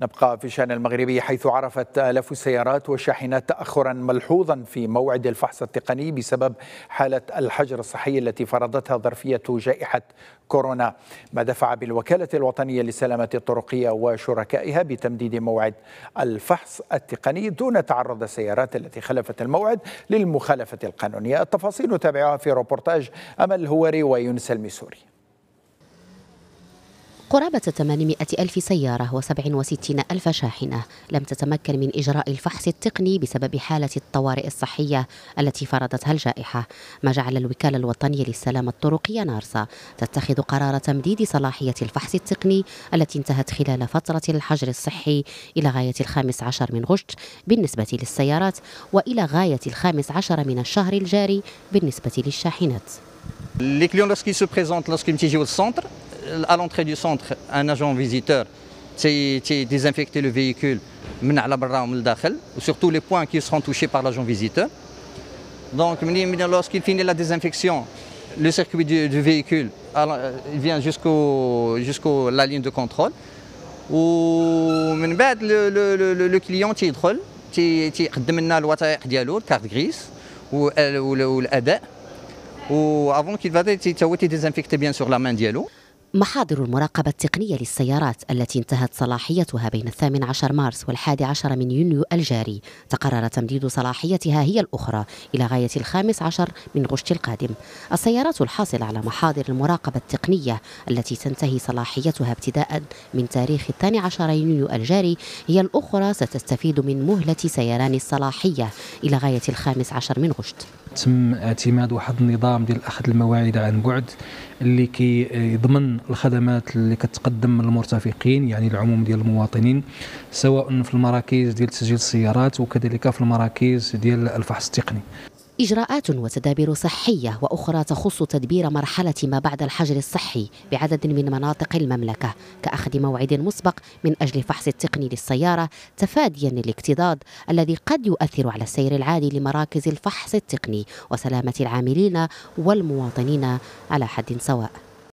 نبقى في شأن المغربي حيث عرفت آلاف السيارات والشاحنات تأخرا ملحوظا في موعد الفحص التقني بسبب حالة الحجر الصحي التي فرضتها ظرفية جائحة كورونا ما دفع بالوكالة الوطنية لسلامة الطرقية وشركائها بتمديد موعد الفحص التقني دون تعرض السيارات التي خلفت الموعد للمخالفة القانونية التفاصيل نتابعها في روبورتاج أمل الهوري ويونس الميسوري قرابة 800 ألف سيارة و67 ألف شاحنة لم تتمكن من إجراء الفحص التقني بسبب حالة الطوارئ الصحية التي فرضتها الجائحة ما جعل الوكالة الوطنية للسلامة الطرقية نارسا تتخذ قرار تمديد صلاحية الفحص التقني التي انتهت خلال فترة الحجر الصحي إلى غاية الخامس عشر من غشت بالنسبة للسيارات وإلى غاية الخامس عشر من الشهر الجاري بالنسبة للشاحنات Les clients, lorsqu'ils se présentent, lorsqu'ils me au centre, à l'entrée du centre, un agent visiteur désinfecter le véhicule surtout les points qui seront touchés par l'agent visiteur. Donc lorsqu'il finit la désinfection, le circuit du, véhicule il vient jusqu'à la ligne de contrôle. Ou ben, le, client le, le, le client la carte ou ديالو الكارت غريس ou qu'il va va été désinfecté bien sur la main dialogue. محاضر المراقبة التقنية للسيارات التي انتهت صلاحيتها بين الثامن عشر مارس والحادي عشر من يونيو الجاري تقرر تمديد صلاحيتها هي الأخرى إلى غاية الخامس عشر من غشت القادم السيارات الحاصلة على محاضر المراقبة التقنية التي تنتهي صلاحيتها ابتداء من تاريخ الثاني عشر يونيو الجاري هي الأخرى ستستفيد من مهلة سيران الصلاحية إلى غاية الخامس عشر من غشت تم اعتماد واحد النظام ديال اخذ المواعيد عن بعد اللي كيضمن الخدمات اللي كتقدم للمرتفقين يعني العموم ديال المواطنين سواء في المراكز ديال تسجيل السيارات وكذلك في المراكز ديال الفحص التقني إجراءات وتدابير صحية وأخرى تخص تدبير مرحلة ما بعد الحجر الصحي بعدد من مناطق المملكة كأخذ موعد مسبق من أجل فحص التقني للسيارة تفاديا للاكتضاد الذي قد يؤثر على السير العادي لمراكز الفحص التقني وسلامة العاملين والمواطنين على حد سواء